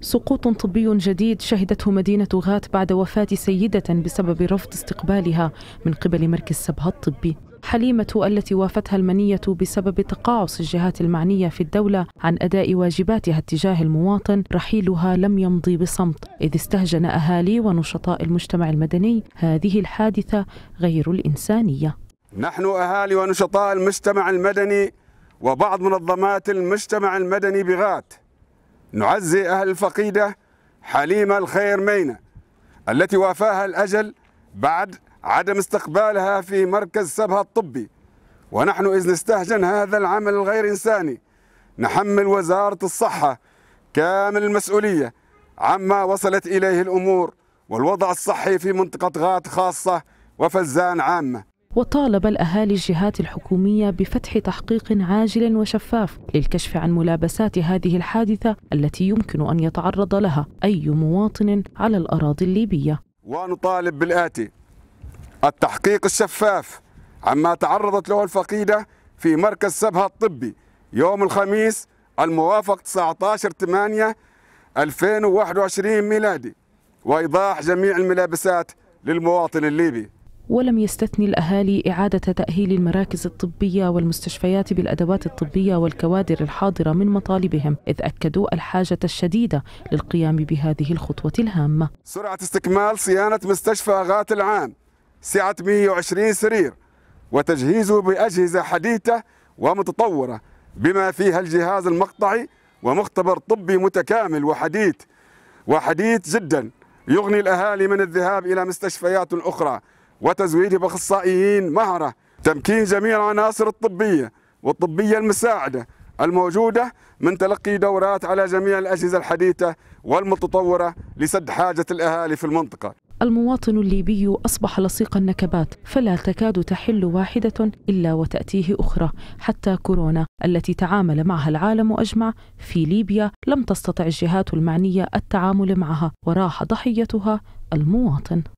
سقوط طبي جديد شهدته مدينة غات بعد وفاة سيدة بسبب رفض استقبالها من قبل مركز سبها الطبي حليمة التي وافتها المنية بسبب تقاعس الجهات المعنية في الدولة عن أداء واجباتها تجاه المواطن رحيلها لم يمضي بصمت إذ استهجن أهالي ونشطاء المجتمع المدني هذه الحادثة غير الإنسانية نحن أهالي ونشطاء المجتمع المدني وبعض منظمات المجتمع المدني بغات نعزي أهل الفقيدة حليمة الخير مينة التي وافاها الأجل بعد عدم استقبالها في مركز سبها الطبي ونحن إذ نستهجن هذا العمل الغير إنساني نحمل وزارة الصحة كامل المسؤولية عما وصلت إليه الأمور والوضع الصحي في منطقة غات خاصة وفزان عامة وطالب الأهالي الجهات الحكومية بفتح تحقيق عاجل وشفاف للكشف عن ملابسات هذه الحادثة التي يمكن أن يتعرض لها أي مواطن على الأراضي الليبية ونطالب بالآتي التحقيق الشفاف عما تعرضت له الفقيدة في مركز سبها الطبي يوم الخميس الموافق 19 8 2021 ميلادي وإيضاح جميع الملابسات للمواطن الليبي ولم يستثني الأهالي إعادة تأهيل المراكز الطبية والمستشفيات بالأدوات الطبية والكوادر الحاضرة من مطالبهم إذ أكدوا الحاجة الشديدة للقيام بهذه الخطوة الهامة سرعة استكمال صيانة مستشفى غات العام سعة 120 سرير وتجهيزه بأجهزة حديثة ومتطورة بما فيها الجهاز المقطعي ومختبر طبي متكامل وحديث وحديث جدا يغني الأهالي من الذهاب إلى مستشفيات أخرى وتزويد باخصائيين مهره تمكين جميع العناصر الطبيه والطبيه المساعده الموجوده من تلقي دورات على جميع الاجهزه الحديثه والمتطوره لسد حاجه الاهالي في المنطقه المواطن الليبي أصبح لصيق النكبات فلا تكاد تحل واحدة إلا وتأتيه أخرى حتى كورونا التي تعامل معها العالم أجمع في ليبيا لم تستطع الجهات المعنية التعامل معها وراح ضحيتها المواطن